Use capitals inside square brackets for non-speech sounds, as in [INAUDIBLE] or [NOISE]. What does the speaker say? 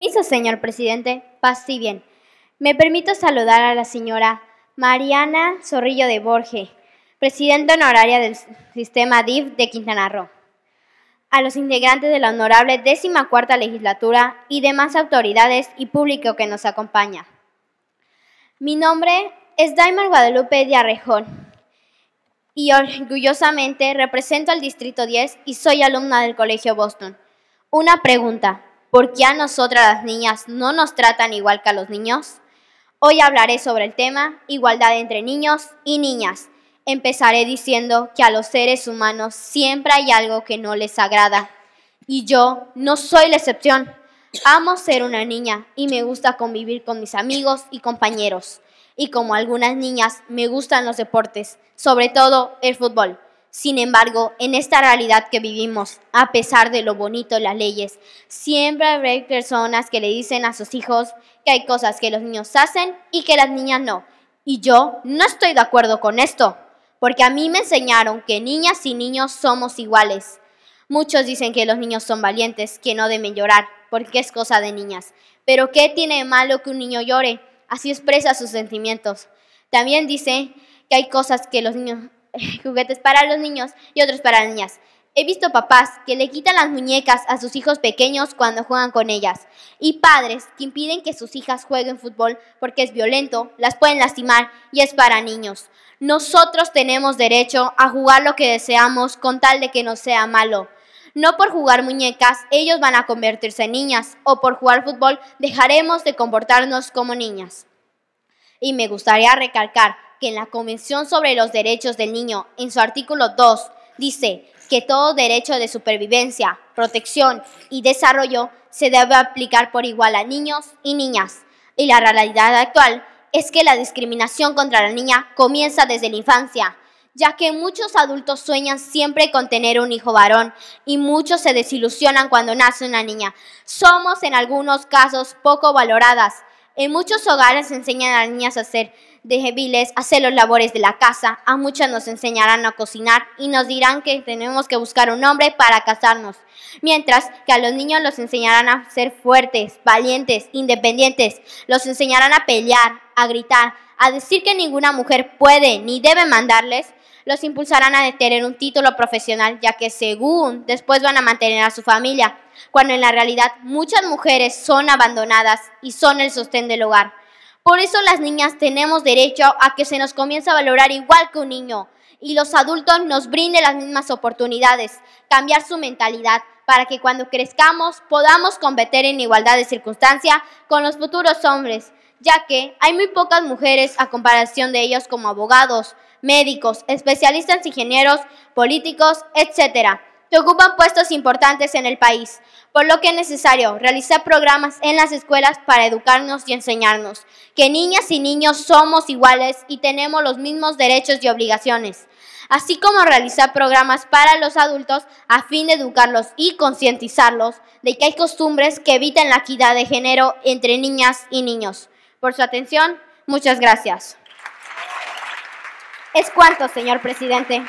Permiso, señor presidente. Paz y bien. Me permito saludar a la señora Mariana Zorrillo de Borges, presidenta honoraria del sistema Div de Quintana Roo, a los integrantes de la honorable décima cuarta legislatura y demás autoridades y público que nos acompaña. Mi nombre es Daimar Guadalupe de Arrejón y orgullosamente represento al Distrito 10 y soy alumna del Colegio Boston. Una pregunta. ¿Por qué a nosotras las niñas no nos tratan igual que a los niños? Hoy hablaré sobre el tema igualdad entre niños y niñas. Empezaré diciendo que a los seres humanos siempre hay algo que no les agrada. Y yo no soy la excepción. Amo ser una niña y me gusta convivir con mis amigos y compañeros. Y como algunas niñas, me gustan los deportes, sobre todo el fútbol. Sin embargo, en esta realidad que vivimos, a pesar de lo bonito de las leyes, siempre habrá personas que le dicen a sus hijos que hay cosas que los niños hacen y que las niñas no. Y yo no estoy de acuerdo con esto, porque a mí me enseñaron que niñas y niños somos iguales. Muchos dicen que los niños son valientes, que no deben llorar, porque es cosa de niñas. Pero ¿qué tiene de malo que un niño llore? Así expresa sus sentimientos. También dice que hay cosas que los niños [LAUGHS] juguetes para los niños y otros para las niñas. He visto papás que le quitan las muñecas a sus hijos pequeños cuando juegan con ellas y padres que impiden que sus hijas jueguen fútbol porque es violento, las pueden lastimar y es para niños. Nosotros tenemos derecho a jugar lo que deseamos con tal de que no sea malo. No por jugar muñecas ellos van a convertirse en niñas o por jugar fútbol dejaremos de comportarnos como niñas. Y me gustaría recalcar que en la Convención sobre los Derechos del Niño, en su artículo 2, dice que todo derecho de supervivencia, protección y desarrollo se debe aplicar por igual a niños y niñas. Y la realidad actual es que la discriminación contra la niña comienza desde la infancia, ya que muchos adultos sueñan siempre con tener un hijo varón y muchos se desilusionan cuando nace una niña. Somos en algunos casos poco valoradas. En muchos hogares enseñan a las niñas a ser de débiles, hacer los labores de la casa. A muchas nos enseñarán a cocinar y nos dirán que tenemos que buscar un hombre para casarnos. Mientras que a los niños los enseñarán a ser fuertes, valientes, independientes. Los enseñarán a pelear, a gritar, a decir que ninguna mujer puede ni debe mandarles los impulsarán a tener un título profesional, ya que según después van a mantener a su familia, cuando en la realidad muchas mujeres son abandonadas y son el sostén del hogar. Por eso las niñas tenemos derecho a que se nos comience a valorar igual que un niño y los adultos nos brinden las mismas oportunidades, cambiar su mentalidad para que cuando crezcamos podamos competir en igualdad de circunstancia con los futuros hombres, ya que hay muy pocas mujeres a comparación de ellos como abogados, médicos, especialistas, ingenieros, políticos, etc que ocupan puestos importantes en el país, por lo que es necesario realizar programas en las escuelas para educarnos y enseñarnos que niñas y niños somos iguales y tenemos los mismos derechos y obligaciones, así como realizar programas para los adultos a fin de educarlos y concientizarlos de que hay costumbres que evitan la equidad de género entre niñas y niños. Por su atención, muchas gracias. Es cuanto, señor presidente.